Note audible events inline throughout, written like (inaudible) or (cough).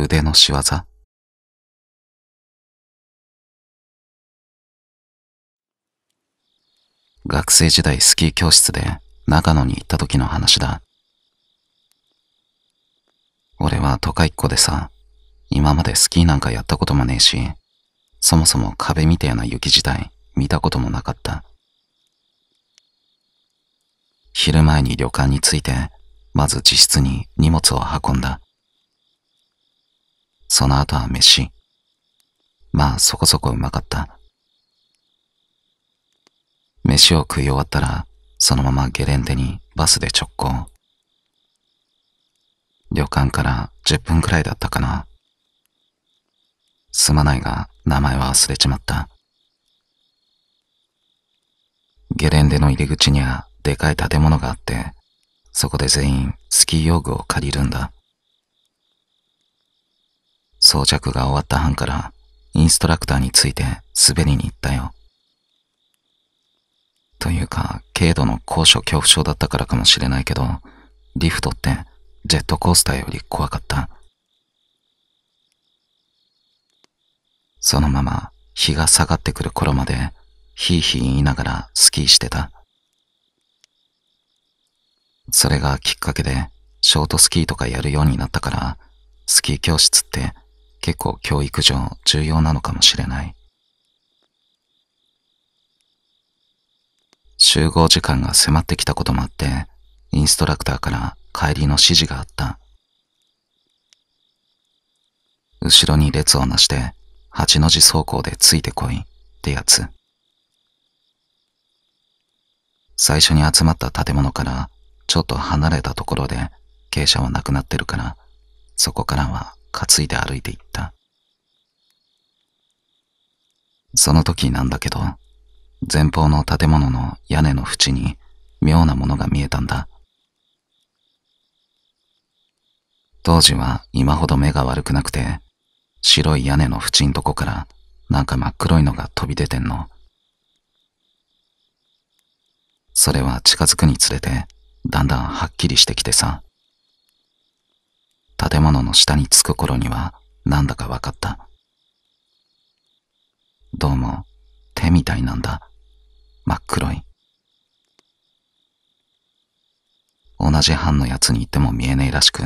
腕の仕業学生時代スキー教室で長野に行った時の話だ。俺は都会っ子でさ、今までスキーなんかやったこともねえし、そもそも壁みたいな雪自体見たこともなかった。昼前に旅館に着いて、まず自室に荷物を運んだ。その後は飯。まあそこそこうまかった。飯を食い終わったら、そのままゲレンデにバスで直行。旅館から10分くらいだったかな。すまないが、名前は忘れちまった。ゲレンデの入り口にはでかい建物があって、そこで全員スキー用具を借りるんだ。装着が終わった班からインストラクターについて滑りに行ったよ。というか、軽度の高所恐怖症だったからかもしれないけど、リフトってジェットコースターより怖かった。そのまま日が下がってくる頃まで、ひいひい言いながらスキーしてた。それがきっかけで、ショートスキーとかやるようになったから、スキー教室って結構教育上重要なのかもしれない。集合時間が迫ってきたこともあって、インストラクターから帰りの指示があった。後ろに列をなして、八の字走行でついてこいってやつ。最初に集まった建物からちょっと離れたところで傾斜はなくなってるから、そこからは担いで歩いていった。その時なんだけど、前方の建物の屋根の縁に妙なものが見えたんだ。当時は今ほど目が悪くなくて、白い屋根の縁んとこからなんか真っ黒いのが飛び出てんの。それは近づくにつれて、だんだんはっきりしてきてさ。建物の下に着く頃にはなんだか分かった。どうも手みたいなんだ。真っ黒い。同じ班の奴に言っても見えねえらしく、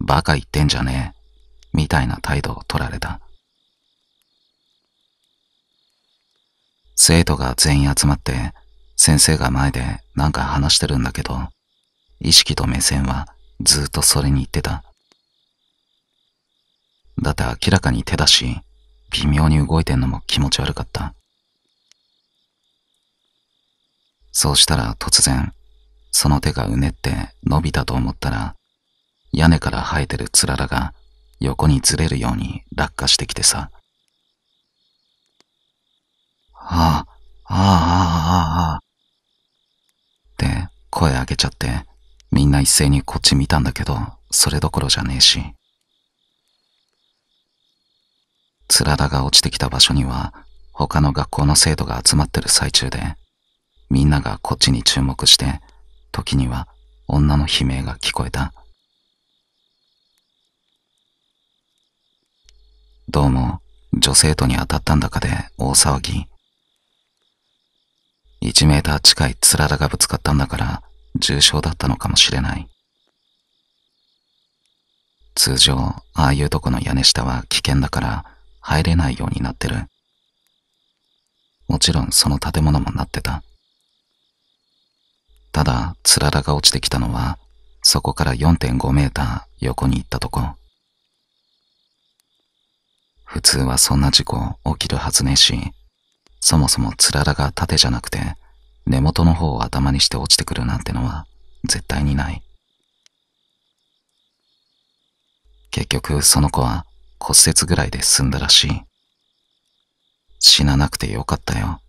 バカ言ってんじゃねえ、みたいな態度を取られた。生徒が全員集まって、先生が前でなんか話してるんだけど、意識と目線はずっとそれに行ってた。だって明らかに手だし、微妙に動いてんのも気持ち悪かった。そうしたら突然、その手がうねって伸びたと思ったら、屋根から生えてるつららが横にずれるように落下してきてさ。ああ、ああ、ああ、ああ。って声上げちゃって、みんな一斉にこっち見たんだけど、それどころじゃねえし。つらだが落ちてきた場所には、他の学校の生徒が集まってる最中で、みんながこっちに注目して、時には女の悲鳴が聞こえた。どうも、女生徒に当たったんだかで大騒ぎ。1メーター近いつらだがぶつかったんだから重傷だったのかもしれない。通常、ああいうとこの屋根下は危険だから、入れないようになってる。もちろんその建物もなってた。ただ、つららが落ちてきたのは、そこから4.5メーター横に行ったとこ。普通はそんな事故起きるはずねえし、そもそもつららが縦じゃなくて、根元の方を頭にして落ちてくるなんてのは絶対にない。結局その子は骨折ぐらいで済んだらしい。死ななくてよかったよ。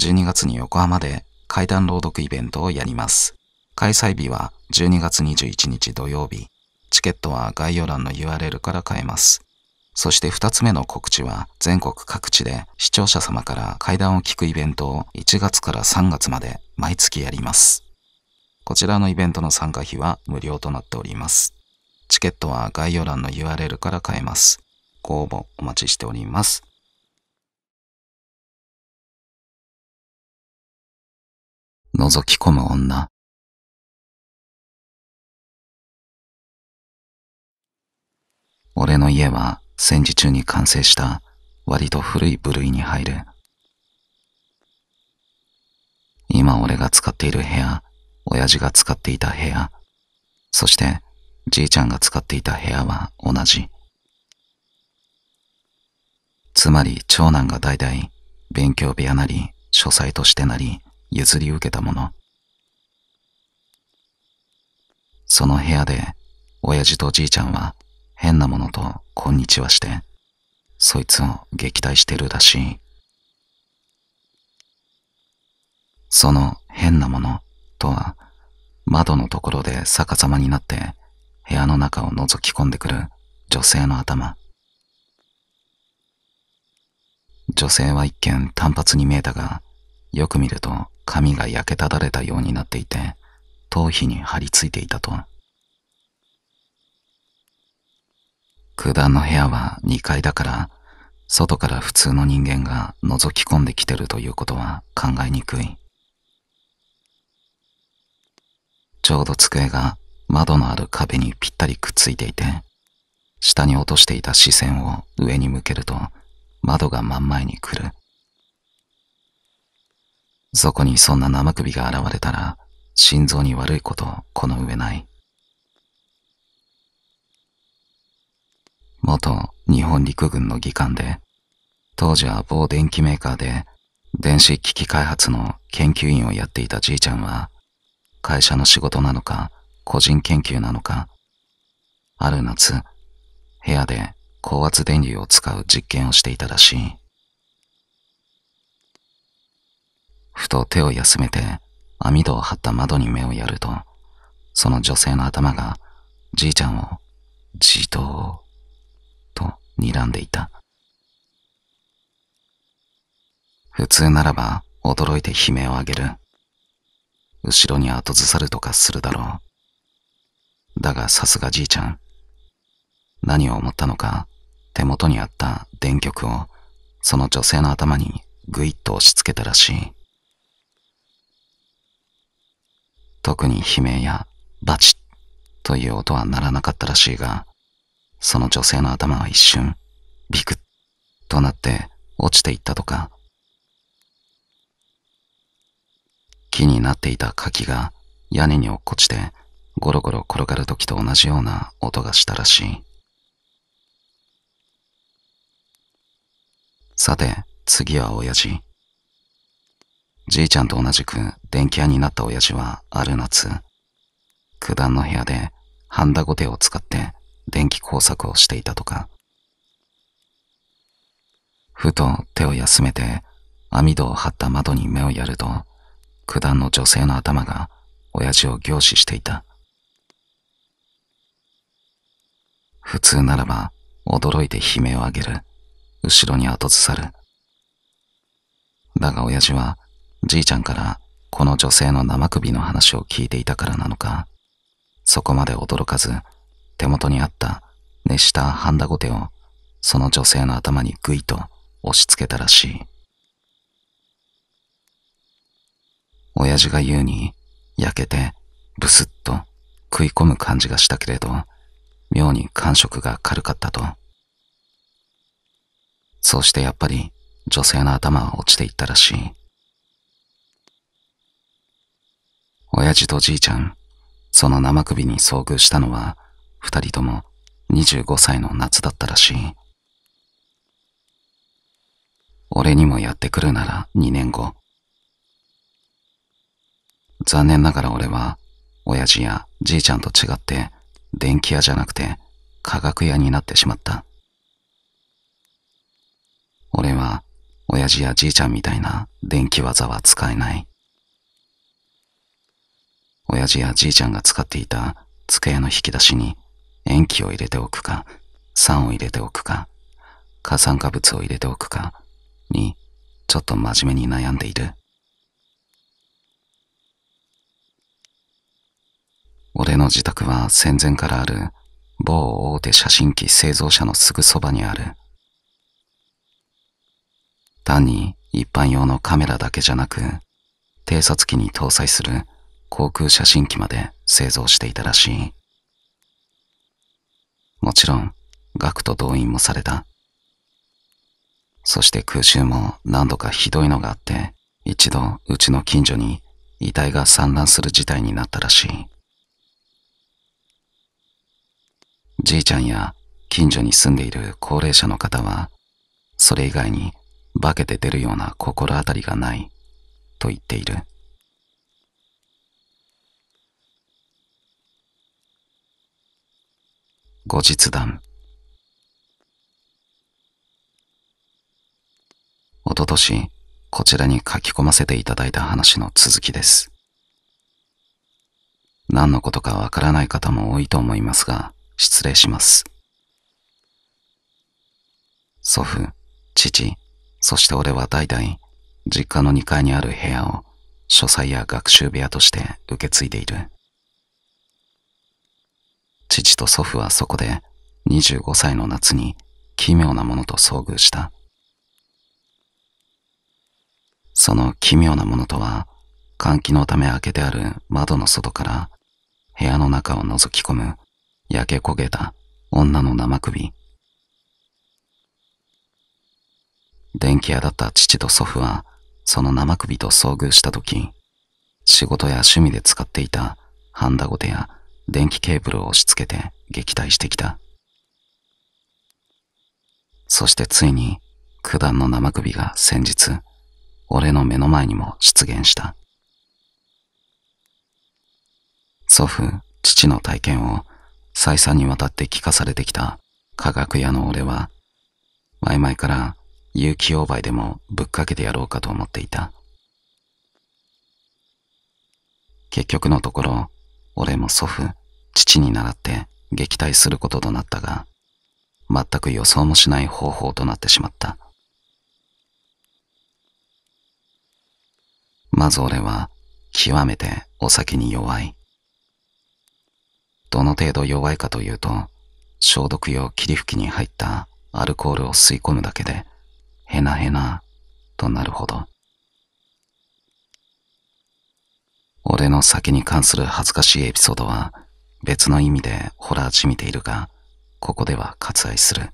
12月に横浜で怪談朗読イベントをやります。開催日は12月21日土曜日。チケットは概要欄の URL から買えます。そして2つ目の告知は全国各地で視聴者様から怪談を聞くイベントを1月から3月まで毎月やります。こちらのイベントの参加費は無料となっております。チケットは概要欄の URL から買えます。ご応募お待ちしております。覗き込む女。俺の家は戦時中に完成した割と古い部類に入る。今俺が使っている部屋、親父が使っていた部屋、そしてじいちゃんが使っていた部屋は同じ。つまり長男が代々勉強部屋なり書斎としてなり譲り受けたもの。その部屋で、親父とおじいちゃんは変なものとこんにちはして、そいつを撃退してるらしい。その変なものとは、窓のところで逆さまになって部屋の中を覗き込んでくる女性の頭。女性は一見単発に見えたが、よく見ると髪が焼けただれたようになっていて、頭皮に張り付いていたと。九段の部屋は2階だから、外から普通の人間が覗き込んできてるということは考えにくい。ちょうど机が窓のある壁にぴったりくっついていて、下に落としていた視線を上に向けると窓が真ん前に来る。そこにそんな生首が現れたら、心臓に悪いことこの上ない。元日本陸軍の議官で、当時は某電機メーカーで電子機器開発の研究員をやっていたじいちゃんは、会社の仕事なのか、個人研究なのか、ある夏、部屋で高圧電流を使う実験をしていたらしい。ふと手を休めて網戸を張った窓に目をやると、その女性の頭がじいちゃんをじとーと睨んでいた。普通ならば驚いて悲鳴を上げる。後ろに後ずさるとかするだろう。だがさすがじいちゃん。何を思ったのか手元にあった電極をその女性の頭にぐいっと押し付けたらしい。特に悲鳴やバチッという音は鳴らなかったらしいが、その女性の頭は一瞬、ビクッとなって落ちていったとか。木になっていた柿が屋根に落っこちてゴロゴロ転がる時と同じような音がしたらしい。さて、次は親父。じいちゃんと同じく電気屋になった親父はある夏、九段の部屋でハンダゴテを使って電気工作をしていたとか。ふと手を休めて網戸を張った窓に目をやると、九段の女性の頭が親父を凝視していた。普通ならば驚いて悲鳴を上げる。後ろに後ずさる。だが親父はじいちゃんからこの女性の生首の話を聞いていたからなのか、そこまで驚かず、手元にあった熱したハンダゴテをその女性の頭にぐいと押し付けたらしい。親父が言うに、焼けて、ブスッと食い込む感じがしたけれど、妙に感触が軽かったと。そうしてやっぱり女性の頭は落ちていったらしい。親父とじいちゃん、その生首に遭遇したのは、二人とも25歳の夏だったらしい。俺にもやってくるなら2年後。残念ながら俺は、親父やじいちゃんと違って、電気屋じゃなくて、化学屋になってしまった。俺は、親父やじいちゃんみたいな電気技は使えない。親父やじいちゃんが使っていた机の引き出しに塩基を入れておくか、酸を入れておくか、過酸化物を入れておくかにちょっと真面目に悩んでいる。俺の自宅は戦前からある某大手写真機製造者のすぐそばにある。単に一般用のカメラだけじゃなく、偵察機に搭載する航空写真機まで製造していたらしい。もちろん、学徒動員もされた。そして空襲も何度かひどいのがあって、一度うちの近所に遺体が散乱する事態になったらしい。じいちゃんや近所に住んでいる高齢者の方は、それ以外に化けて出るような心当たりがないと言っている。後日談おととし、こちらに書き込ませていただいた話の続きです。何のことかわからない方も多いと思いますが、失礼します。祖父、父、そして俺は代々、実家の2階にある部屋を書斎や学習部屋として受け継いでいる。父と祖父はそこで25歳の夏に奇妙なものと遭遇した。その奇妙なものとは、換気のため開けてある窓の外から部屋の中を覗き込む焼け焦げた女の生首。電気屋だった父と祖父はその生首と遭遇した時、仕事や趣味で使っていたハンダゴテや電気ケーブルを押し付けて撃退してきた。そしてついに九段の生首が先日、俺の目の前にも出現した。祖父、父の体験を再三にわたって聞かされてきた科学屋の俺は、前々から有機溶媒でもぶっかけてやろうかと思っていた。結局のところ、俺も祖父、父に倣って撃退することとなったが、全く予想もしない方法となってしまった。まず俺は、極めてお酒に弱い。どの程度弱いかというと、消毒用霧吹きに入ったアルコールを吸い込むだけで、へなへなとなるほど。俺の酒に関する恥ずかしいエピソードは、別の意味でホラーじみているが、ここでは割愛する。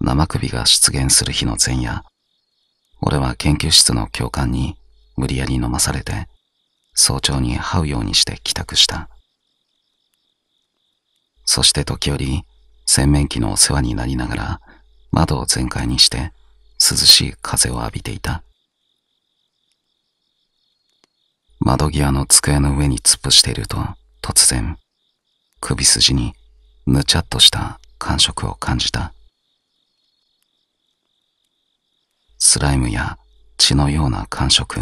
生首が出現する日の前夜、俺は研究室の教官に無理やり飲まされて、早朝に這うようにして帰宅した。そして時折、洗面器のお世話になりながら、窓を全開にして涼しい風を浴びていた。窓際の机の上に突っ伏していると突然、首筋にぬちゃっとした感触を感じた。スライムや血のような感触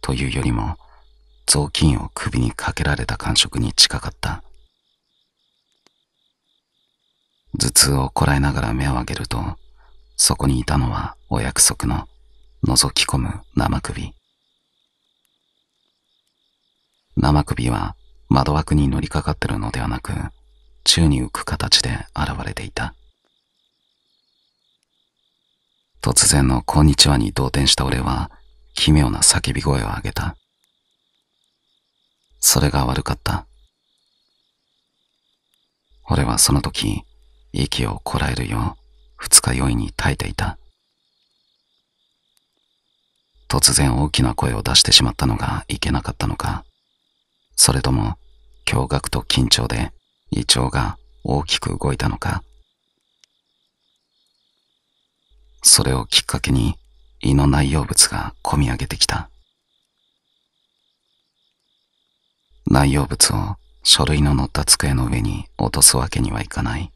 というよりも、雑巾を首にかけられた感触に近かった。頭痛をこらえながら目を上げると、そこにいたのはお約束の覗き込む生首。生首は窓枠に乗りかかってるのではなく、宙に浮く形で現れていた。突然のこんにちはに動転した俺は、奇妙な叫び声を上げた。それが悪かった。俺はその時、息をこらえるよう、二日酔いに耐えていた。突然大きな声を出してしまったのがいけなかったのか、それとも、驚愕と緊張で胃腸が大きく動いたのか。それをきっかけに胃の内容物がこみ上げてきた。内容物を書類の載った机の上に落とすわけにはいかない。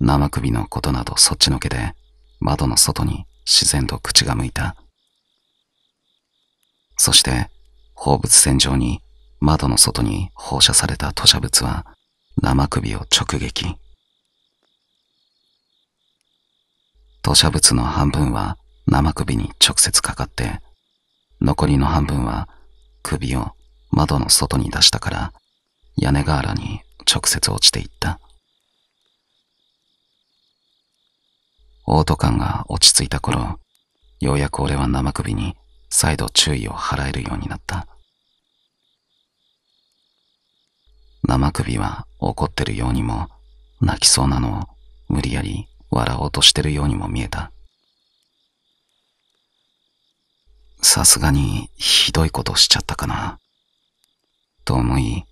生首のことなどそっちのけで窓の外に自然と口が向いた。そして放物線上に窓の外に放射された吐砂物は生首を直撃。吐砂物の半分は生首に直接かかって、残りの半分は首を窓の外に出したから屋根瓦に直接落ちていった。オート感が落ち着いた頃、ようやく俺は生首に再度注意を払えるようになった。生首は怒ってるようにも、泣きそうなのを無理やり笑おうとしてるようにも見えた。さすがにひどいことしちゃったかな。と思い、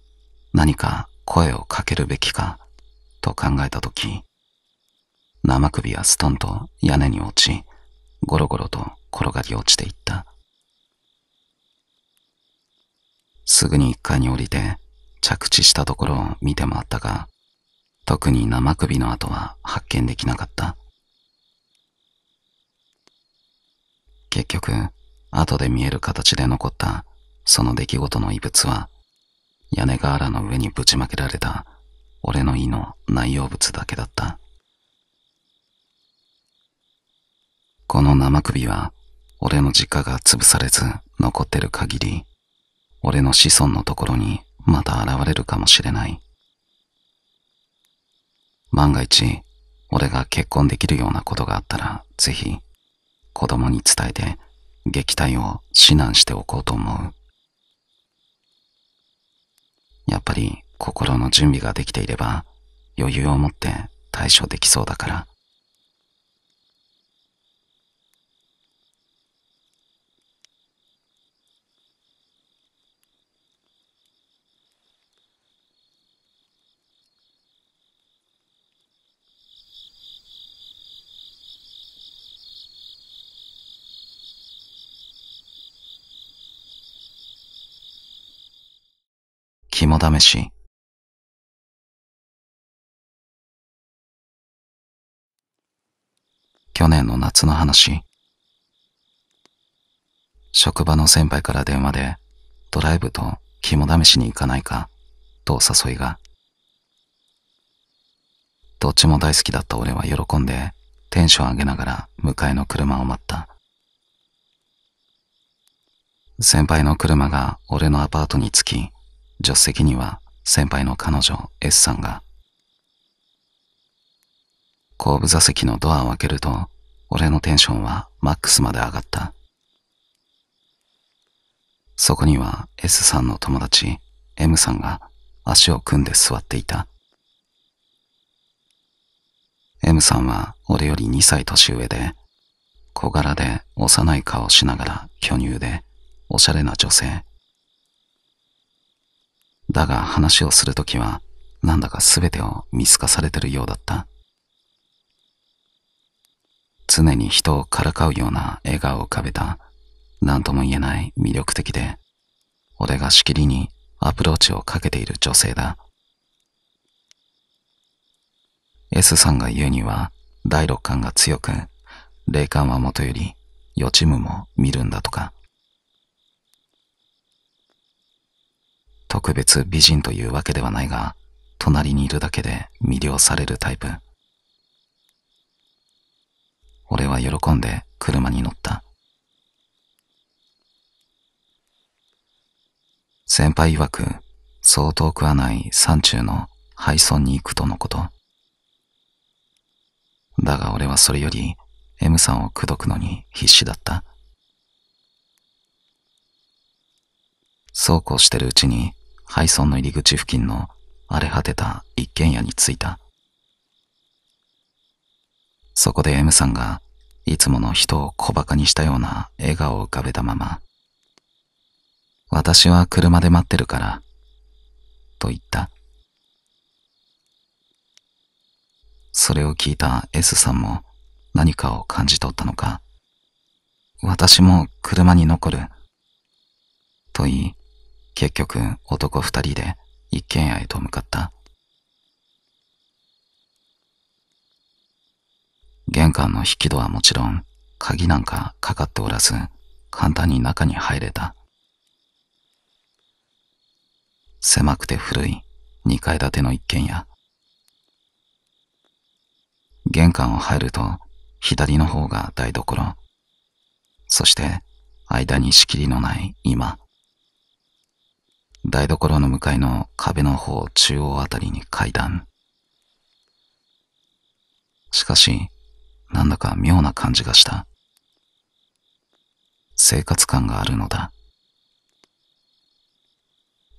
何か声をかけるべきか、と考えたとき、生首はストンと屋根に落ち、ゴロゴロと転がり落ちていった。すぐに1階に降りて、着地したところを見て回ったが、特に生首の跡は発見できなかった。結局、後で見える形で残ったその出来事の遺物は、屋根瓦の上にぶちまけられた俺の胃の内容物だけだった。この生首は俺の実家が潰されず残ってる限り俺の子孫のところにまた現れるかもしれない。万が一、俺が結婚できるようなことがあったら、ぜひ、子供に伝えて、撃退を指南しておこうと思う。やっぱり心の準備ができていれば、余裕を持って対処できそうだから。肝試し。去年の夏の話。職場の先輩から電話で、ドライブと肝試しに行かないか、とお誘いが。どっちも大好きだった俺は喜んで、テンション上げながら迎えの車を待った。先輩の車が俺のアパートに着き、助手席には先輩の彼女 S さんが後部座席のドアを開けると俺のテンションはマックスまで上がったそこには S さんの友達 M さんが足を組んで座っていた M さんは俺より2歳年上で小柄で幼い顔しながら巨乳でおしゃれな女性だが話をするときは、なんだか全てを見透かされてるようだった。常に人をからかうような笑顔を浮かべた、何とも言えない魅力的で、俺がしきりにアプローチをかけている女性だ。S さんが言うには、第六感が強く、霊感はもとより、予知夢も見るんだとか。特別美人というわけではないが、隣にいるだけで魅了されるタイプ。俺は喜んで車に乗った。先輩曰く、そう遠くはない山中の廃村に行くとのこと。だが俺はそれより M さんを口説くのに必死だった。そうこうしてるうちに廃村の入り口付近の荒れ果てた一軒家に着いた。そこで M さんがいつもの人を小馬鹿にしたような笑顔を浮かべたまま、私は車で待ってるから、と言った。それを聞いた S さんも何かを感じ取ったのか、私も車に残る、と言い、結局男二人で一軒家へと向かった。玄関の引き戸はもちろん、鍵なんかかかっておらず、簡単に中に入れた。狭くて古い二階建ての一軒家。玄関を入ると、左の方が台所。そして、間に仕切りのない今。台所の向かいの壁の方中央あたりに階段。しかし、なんだか妙な感じがした。生活感があるのだ。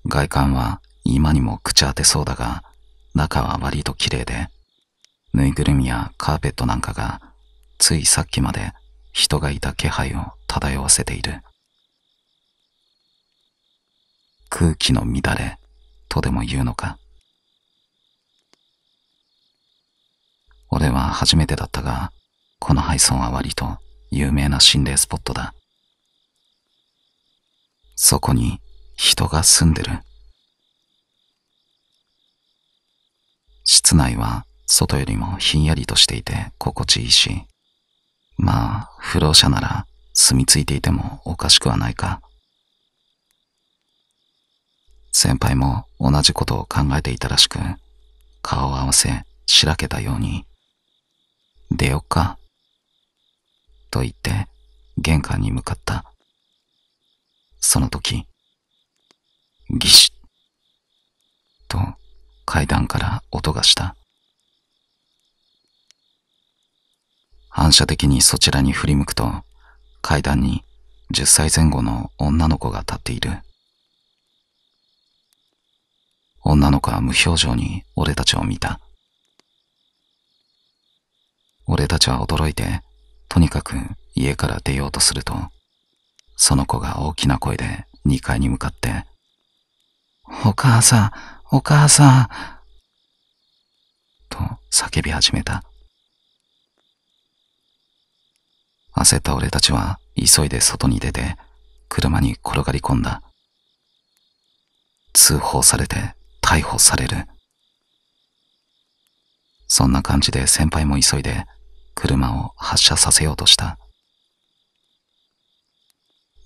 外観は今にも朽ちてそうだが、中は割と綺麗で、ぬいぐるみやカーペットなんかが、ついさっきまで人がいた気配を漂わせている。空気の乱れとでも言うのか俺は初めてだったが、この配送は割と有名な心霊スポットだ。そこに人が住んでる。室内は外よりもひんやりとしていて心地いいし、まあ、不老者なら住み着いていてもおかしくはないか。先輩も同じことを考えていたらしく、顔を合わせ、しらけたように、出よっか。と言って、玄関に向かった。その時、ぎしっ。と、階段から音がした。反射的にそちらに振り向くと、階段に10歳前後の女の子が立っている。女の子は無表情に俺たちを見た。俺たちは驚いて、とにかく家から出ようとすると、その子が大きな声で2階に向かって、お母さん、お母さん、と叫び始めた。焦った俺たちは急いで外に出て、車に転がり込んだ。通報されて逮捕される。そんな感じで先輩も急いで車を発車させようとした。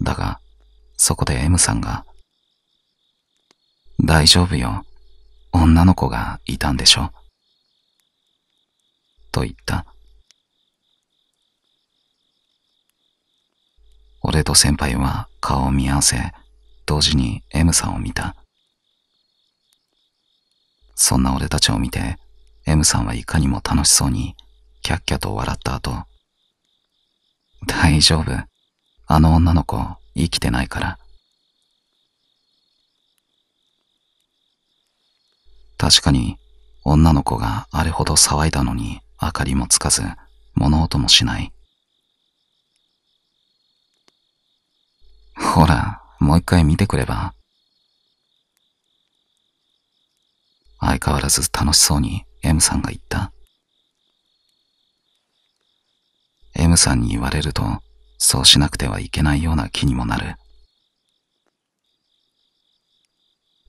だが、そこで M さんが、大丈夫よ。女の子がいたんでしょと言った。俺と先輩は顔を見合わせ、同時に M さんを見た。そんな俺たちを見て、M さんはいかにも楽しそうに、キャッキャと笑った後、大丈夫。あの女の子、生きてないから。確かに、女の子があれほど騒いだのに、明かりもつかず、物音もしない。ほら、もう一回見てくれば相変わらず楽しそうに M さんが言った。M さんに言われると、そうしなくてはいけないような気にもなる。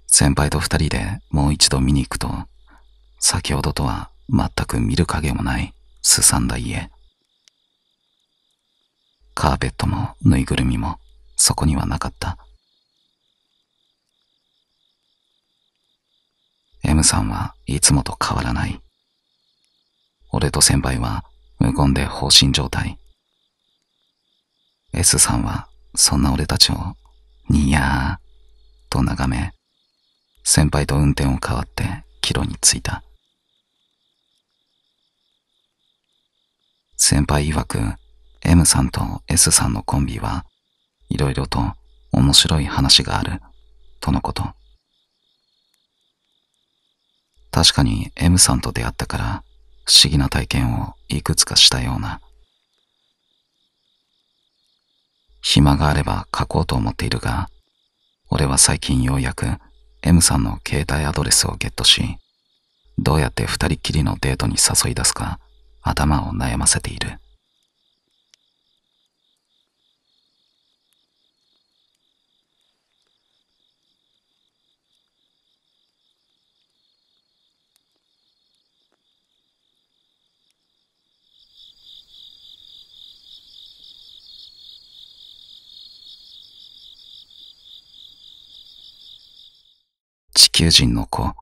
先輩と二人でもう一度見に行くと、先ほどとは全く見る影もないすさんだ家。カーペットもぬいぐるみもそこにはなかった。M さんはいつもと変わらない。俺と先輩は無言で放心状態。S さんはそんな俺たちをにやーと眺め、先輩と運転を変わって帰路に着いた。先輩曰く M さんと S さんのコンビはいろいろと面白い話があるとのこと。確かに M さんと出会ったから不思議な体験をいくつかしたような。暇があれば書こうと思っているが、俺は最近ようやく M さんの携帯アドレスをゲットし、どうやって二人きりのデートに誘い出すか頭を悩ませている。球人の子。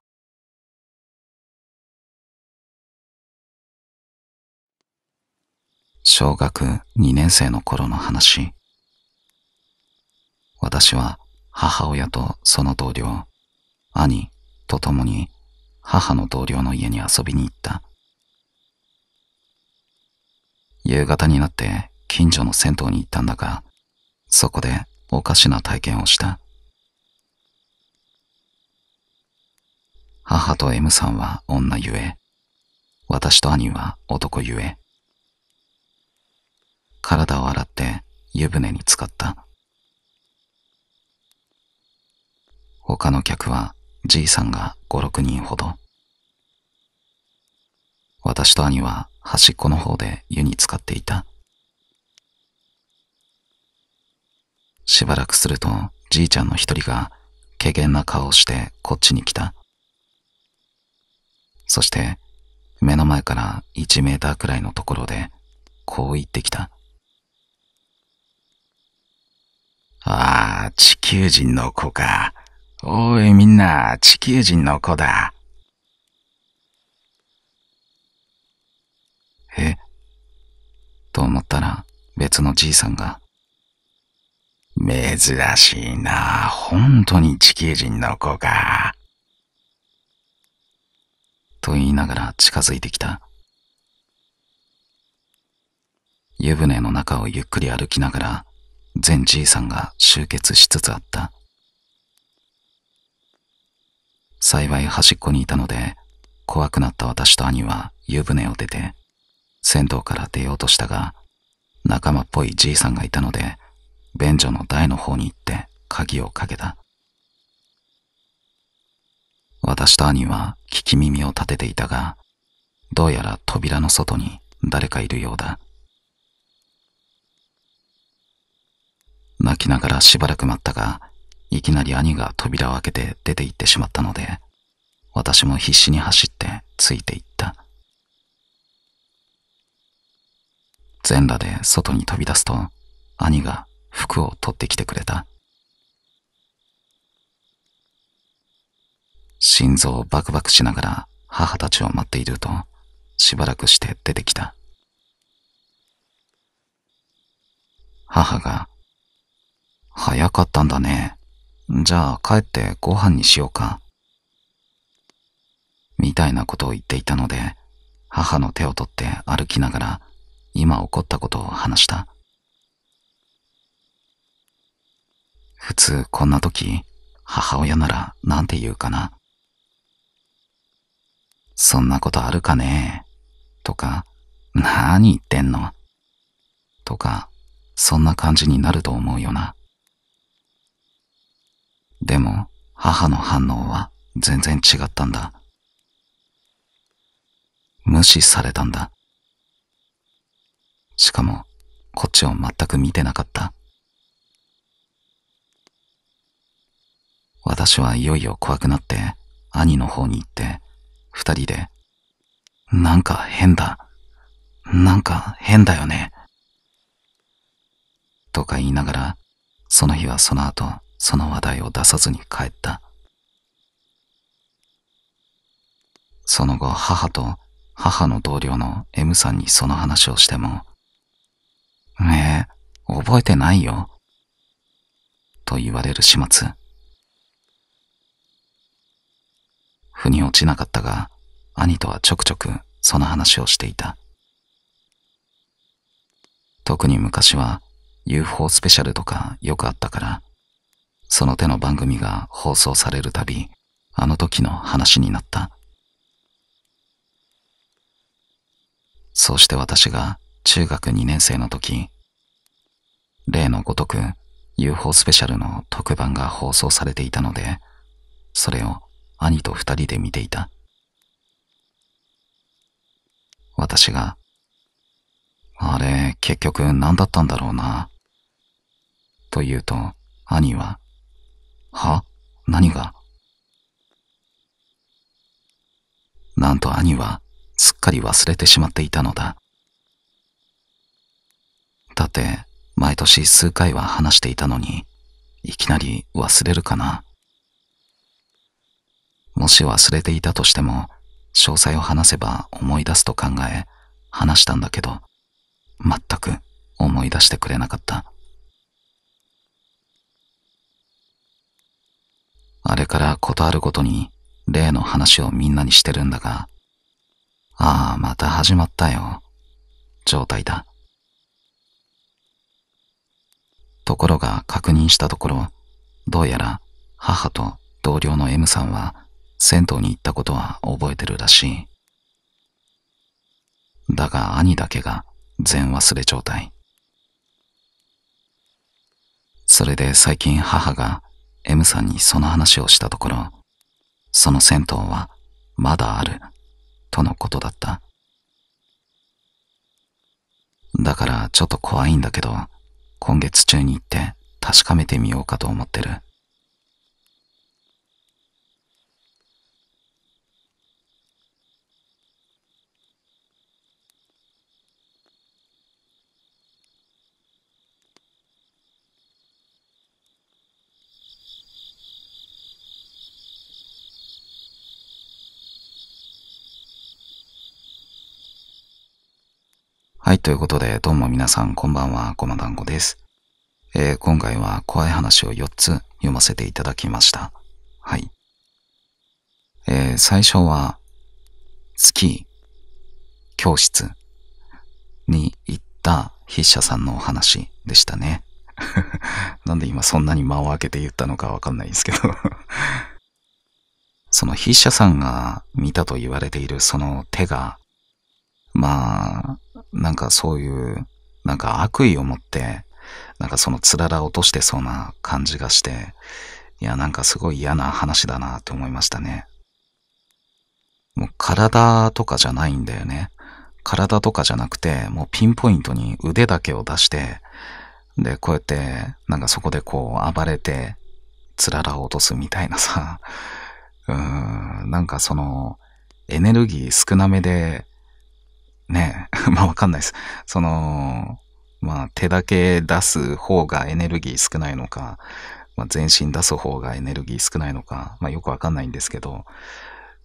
小学2年生の頃の話。私は母親とその同僚、兄と共に母の同僚の家に遊びに行った。夕方になって近所の銭湯に行ったんだが、そこでおかしな体験をした。母と M さんは女ゆえ、私と兄は男ゆえ。体を洗って湯船に浸かった。他の客はじいさんが五六人ほど。私と兄は端っこの方で湯に浸かっていた。しばらくするとじいちゃんの一人が怪げな顔をしてこっちに来た。そして、目の前から1メーターくらいのところで、こう言ってきた。ああ、地球人の子か。おいみんな、地球人の子だ。えと思ったら別のじいさんが、珍しいな、本当に地球人の子か。と言いながら近づいてきた。湯船の中をゆっくり歩きながら、全じいさんが集結しつつあった。幸い端っこにいたので、怖くなった私と兄は湯船を出て、銭湯から出ようとしたが、仲間っぽいじいさんがいたので、便所の台の方に行って鍵をかけた。私と兄は聞き耳を立てていたが、どうやら扉の外に誰かいるようだ。泣きながらしばらく待ったが、いきなり兄が扉を開けて出て行ってしまったので、私も必死に走ってついていった。全裸で外に飛び出すと、兄が服を取ってきてくれた。心臓をバクバクしながら母たちを待っていると、しばらくして出てきた。母が、早かったんだね。じゃあ帰ってご飯にしようか。みたいなことを言っていたので、母の手を取って歩きながら、今起こったことを話した。普通こんな時、母親ならなんて言うかな。そんなことあるかねとか、何言ってんのとか、そんな感じになると思うよな。でも、母の反応は全然違ったんだ。無視されたんだ。しかも、こっちを全く見てなかった。私はいよいよ怖くなって、兄の方に行って、二人で。なんか変だ。なんか変だよね。とか言いながら、その日はその後、その話題を出さずに帰った。その後、母と母の同僚の M さんにその話をしても、ええ覚えてないよ。と言われる始末。腑に落ちなかったが、兄とはちょくちょくその話をしていた。特に昔は UFO スペシャルとかよくあったから、その手の番組が放送されるたび、あの時の話になった。そうして私が中学2年生の時、例のごとく UFO スペシャルの特番が放送されていたので、それを兄と二人で見ていた。私が、あれ、結局何だったんだろうな。と言うと、兄は、は何がなんと兄は、すっかり忘れてしまっていたのだ。だって、毎年数回は話していたのに、いきなり忘れるかな。もし忘れていたとしても、詳細を話せば思い出すと考え、話したんだけど、全く思い出してくれなかった。あれからことあるごとに例の話をみんなにしてるんだが、ああ、また始まったよ。状態だ。ところが確認したところ、どうやら母と同僚の M さんは銭湯に行ったことは覚えてるらしい。だが兄だけが全忘れ状態。それで最近母が M さんにその話をしたところ、その銭湯はまだあるとのことだった。だからちょっと怖いんだけど、今月中に行って確かめてみようかと思ってる。はい、ということで、どうも皆さん、こんばんは、こま団子です。えー、今回は怖い話を4つ読ませていただきました。はい。えー、最初は、月、教室に行った筆者さんのお話でしたね。(laughs) なんで今そんなに間を空けて言ったのかわかんないですけど (laughs) その筆者さんが見たと言われているその手が、まあ、なんかそういう、なんか悪意を持って、なんかそのつらら落としてそうな感じがして、いや、なんかすごい嫌な話だなって思いましたね。もう体とかじゃないんだよね。体とかじゃなくて、もうピンポイントに腕だけを出して、で、こうやって、なんかそこでこう暴れて、つららを落とすみたいなさ、うーん、なんかその、エネルギー少なめでね、(laughs) まあわかんないです。その、まあ手だけ出す方がエネルギー少ないのか、まあ、全身出す方がエネルギー少ないのか、まあよくわかんないんですけど、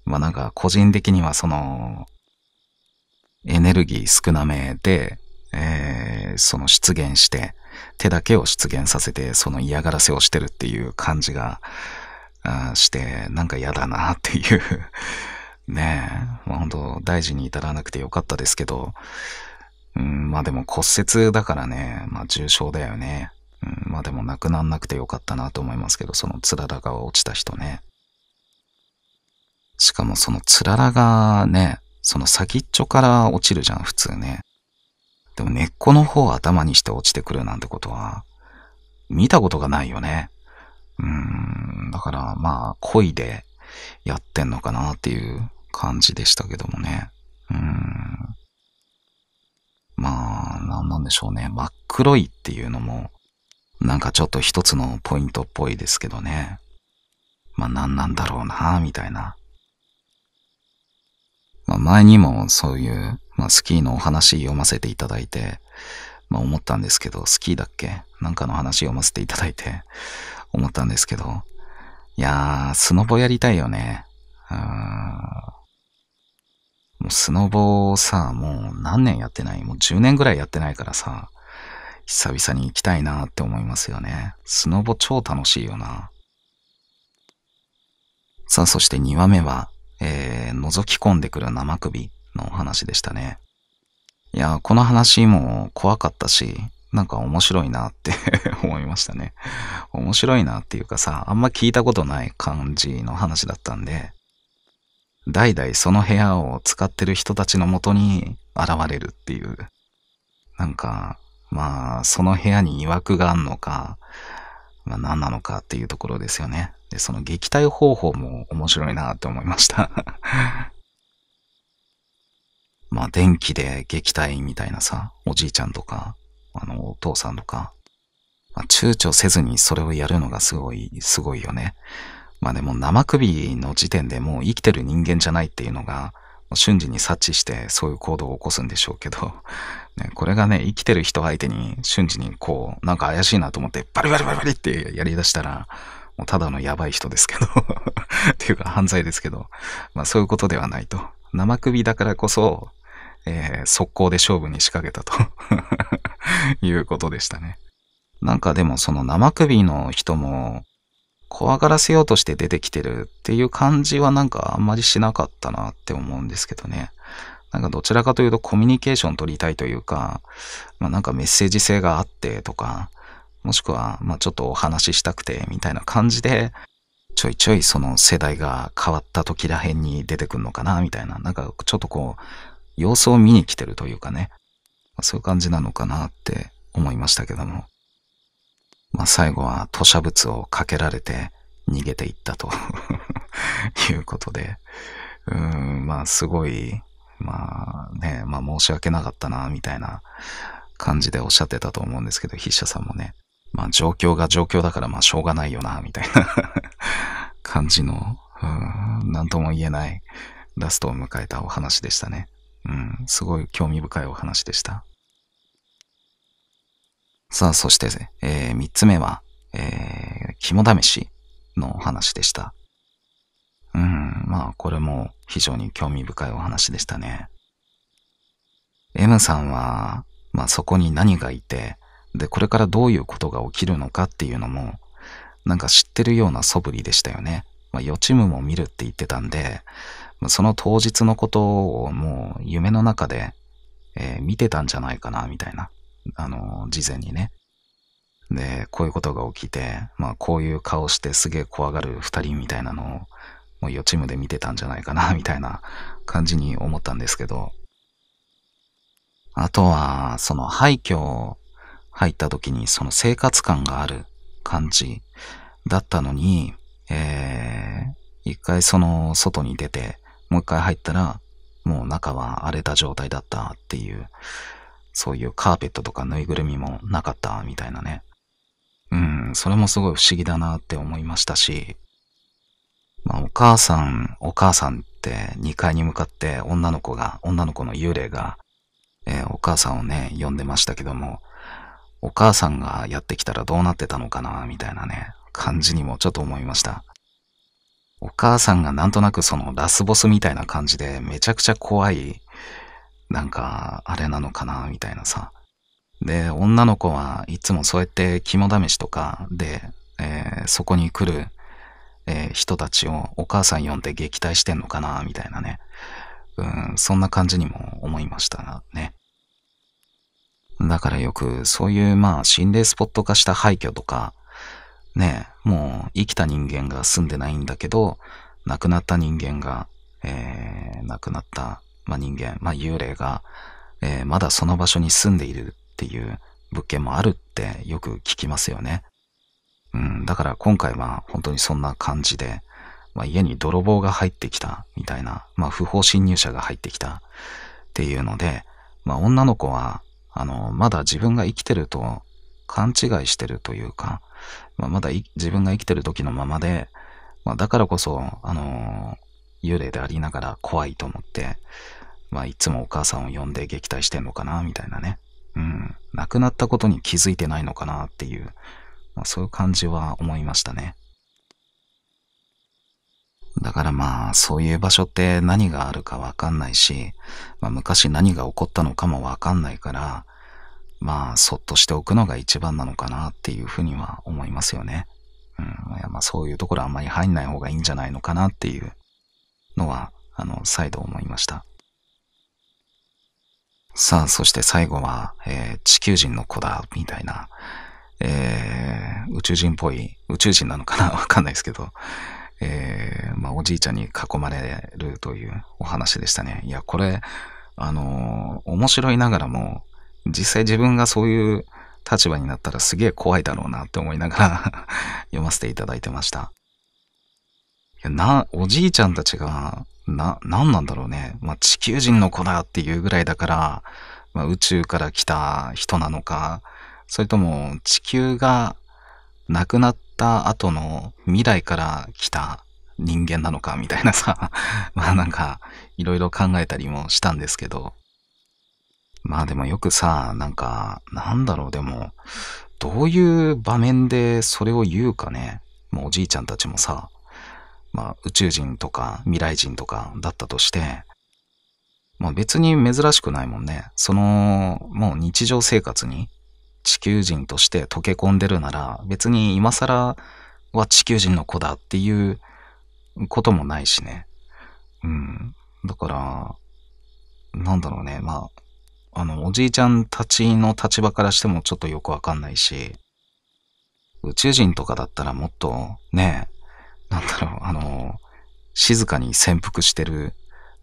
まあなんか個人的にはその、エネルギー少なめで、えー、その出現して、手だけを出現させて、その嫌がらせをしてるっていう感じが、あして、なんか嫌だなっていうねえ、まあ本当大事に至らなくてよかったですけど、うん、まあでも骨折だからね、まあ重症だよね。うん、まあでも亡くなんなくてよかったなと思いますけど、そのつららが落ちた人ね。しかもそのつららがね、その先っちょから落ちるじゃん、普通ね。でも根っこの方を頭にして落ちてくるなんてことは、見たことがないよね。うん、だからまあ、恋でやってんのかなっていう感じでしたけどもね。うん。まあ、なんなんでしょうね。真っ黒いっていうのも、なんかちょっと一つのポイントっぽいですけどね。まあ何なんだろうな、みたいな。まあ前にもそういう、まあスキーのお話読ませていただいて、まあ思ったんですけど、スキーだっけなんかの話読ませていただいて、思ったんですけど、いやー、スノボやりたいよね。うーんもうスノボをさ、もう何年やってないもう10年ぐらいやってないからさ、久々に行きたいなって思いますよね。スノボ超楽しいよな。さあ、そして2話目は、えー、覗き込んでくる生首のお話でしたね。いや、この話も怖かったし、なんか面白いなって (laughs) 思いましたね。面白いなっていうかさ、あんま聞いたことない感じの話だったんで、代々その部屋を使ってる人たちのもとに現れるっていう。なんか、まあ、その部屋に曰くがあんのか、まあ何なのかっていうところですよね。で、その撃退方法も面白いなって思いました (laughs) まあ電気で撃退みたいなさ、おじいちゃんとか、あの、お父さんとか、まあ、躊躇せずにそれをやるのがすごい、すごいよね。まあでも生首の時点でもう生きてる人間じゃないっていうのが、瞬時に察知してそういう行動を起こすんでしょうけど、(laughs) ね、これがね、生きてる人相手に瞬時にこう、なんか怪しいなと思ってバリバリバリバリってやり出したら、もうただのやばい人ですけど (laughs) っていうか犯罪ですけど、まあそういうことではないと。生首だからこそ、えー、速攻で勝負に仕掛けたと (laughs) いうことでしたね。なんかでもその生首の人も怖がらせようとして出てきてるっていう感じはなんかあんまりしなかったなって思うんですけどね。なんかどちらかというとコミュニケーション取りたいというか、まあなんかメッセージ性があってとか、もしくはまあちょっとお話ししたくてみたいな感じで、ちょいちょいその世代が変わった時ら辺に出てくるのかなみたいな、なんかちょっとこう、様子を見に来てるというかね、そういう感じなのかなって思いましたけども。まあ、最後は吐砂物をかけられて逃げていったと (laughs) いうことで、うん、まあすごい、まあね、まあ申し訳なかったな、みたいな感じでおっしゃってたと思うんですけど、筆者さんもね、まあ状況が状況だからまあしょうがないよな、みたいな (laughs) 感じの、うん、何とも言えないラストを迎えたお話でしたね。うん、すごい興味深いお話でした。さあ、そして、えー、つ目は、えー、肝試しの話でした。うん、まあ、これも非常に興味深いお話でしたね。M さんは、まあ、そこに何がいて、で、これからどういうことが起きるのかっていうのも、なんか知ってるような素振りでしたよね。まあ、予知夢も見るって言ってたんで、その当日のことをもう夢の中で、えー、見てたんじゃないかな、みたいな。あの、事前にね。で、こういうことが起きて、まあこういう顔してすげえ怖がる二人みたいなのを、もう予知夢で見てたんじゃないかな、(laughs) みたいな感じに思ったんですけど、あとは、その廃墟入った時にその生活感がある感じだったのに、えー、一回その外に出て、もう一回入ったら、もう中は荒れた状態だったっていうそういうカーペットとかぬいぐるみもなかったみたいなね。うん、それもすごい不思議だなって思いましたし、まあ、お母さん、お母さんって2階に向かって女の子が、女の子の幽霊が、えー、お母さんをね、呼んでましたけども、お母さんがやってきたらどうなってたのかな、みたいなね、感じにもちょっと思いました。お母さんがなんとなくそのラスボスみたいな感じでめちゃくちゃ怖いなんか、あれなのかな、みたいなさ。で、女の子はいつもそうやって肝試しとかで、えー、そこに来る、えー、人たちをお母さん呼んで撃退してんのかな、みたいなね。うん、そんな感じにも思いましたね。だからよく、そういう、まあ、心霊スポット化した廃墟とか、ね、もう生きた人間が住んでないんだけど、亡くなった人間が、えー、亡くなったまあ、人間、まあ、幽霊が、えー、まだその場所に住んでいるっていう物件もあるってよく聞きますよね。うん、だから今回は本当にそんな感じで、まあ、家に泥棒が入ってきたみたいな、まあ、不法侵入者が入ってきたっていうので、まあ、女の子は、あの、まだ自分が生きてると勘違いしてるというか、まあ、まだ自分が生きてる時のままで、まあ、だからこそ、あの幽霊でありながら怖いと思って、まあ、いつもお母さんを呼んで撃退してんのかな、みたいなね。うん。亡くなったことに気づいてないのかなっていう、まあ、そういう感じは思いましたね。だからまあ、そういう場所って何があるかわかんないし、まあ、昔何が起こったのかもわかんないから、まあ、そっとしておくのが一番なのかなっていうふうには思いますよね。うん。まあ、そういうところあんまり入んない方がいいんじゃないのかなっていうのは、あの、再度思いました。さあ、そして最後は、えー、地球人の子だ、みたいな、えー、宇宙人っぽい、宇宙人なのかな (laughs) わかんないですけど、えー、まあ、おじいちゃんに囲まれるというお話でしたね。いや、これ、あの面白いながらも、実際自分がそういう立場になったらすげえ怖いだろうなって思いながら (laughs) 読ませていただいてました。な、おじいちゃんたちが、な、なんなんだろうね。まあ、地球人の子だっていうぐらいだから、まあ、宇宙から来た人なのか、それとも地球が亡くなった後の未来から来た人間なのかみたいなさ、(laughs) まあなんかいろいろ考えたりもしたんですけど、まあでもよくさ、なんか、なんだろうでも、どういう場面でそれを言うかね、もうおじいちゃんたちもさ、まあ、宇宙人とか未来人とかだったとして、まあ、別に珍しくないもんね。その、もう日常生活に地球人として溶け込んでるなら、別に今更は地球人の子だっていうこともないしね。うん。だから、なんだろうね。まあ、あの、おじいちゃんたちの立場からしてもちょっとよくわかんないし、宇宙人とかだったらもっとね、なんだろう、あの、静かに潜伏してる、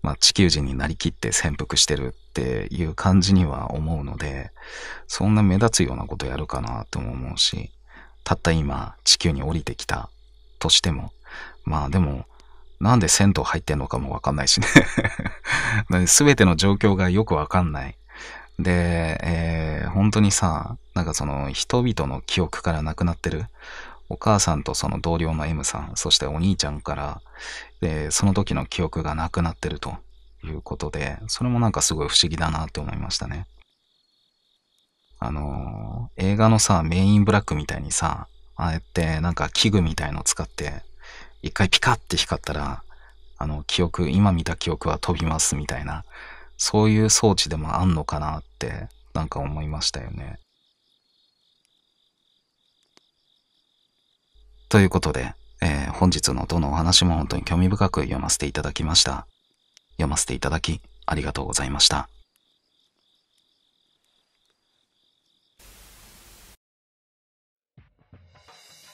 まあ、地球人になりきって潜伏してるっていう感じには思うので、そんな目立つようなことやるかなとも思うし、たった今地球に降りてきたとしても、まあでも、なんで銭湯入ってんのかもわかんないしねすべ (laughs) ての状況がよくわかんない。で、えー、本当にさ、なんかその人々の記憶からなくなってる。お母さんとその同僚の M さん、そしてお兄ちゃんから、えー、その時の記憶がなくなってるということで、それもなんかすごい不思議だなって思いましたね。あのー、映画のさ、メインブラックみたいにさ、ああやってなんか器具みたいの使って、一回ピカって光ったら、あの、記憶、今見た記憶は飛びますみたいな、そういう装置でもあんのかなって、なんか思いましたよね。ということで、えー、本日のどのお話も本当に興味深く読ませていただきました。読ませていただき、ありがとうございました。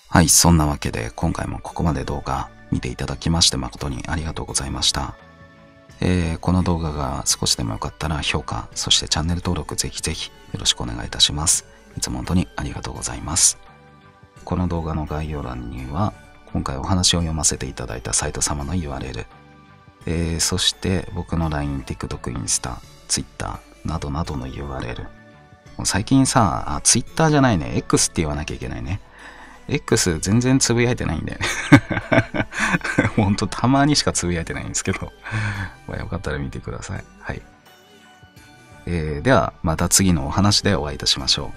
はい、そんなわけで今回もここまで動画見ていただきまして誠にありがとうございました。えー、この動画が少しでもよかったら評価、そしてチャンネル登録ぜひぜひよろしくお願いいたします。いつも本当にありがとうございます。この動画の概要欄には、今回お話を読ませていただいたサイト様の URL、えー、そして僕の LINE、TikTok、インスタ、Twitter などなどの URL。最近さ、あ、Twitter じゃないね、X って言わなきゃいけないね。X 全然つぶやいてないんで、ね、ほんとたまにしかつぶやいてないんですけど、まあ、よかったら見てください。はい。えー、では、また次のお話でお会いいたしましょ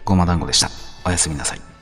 う。ごま団子でした。おやすみなさい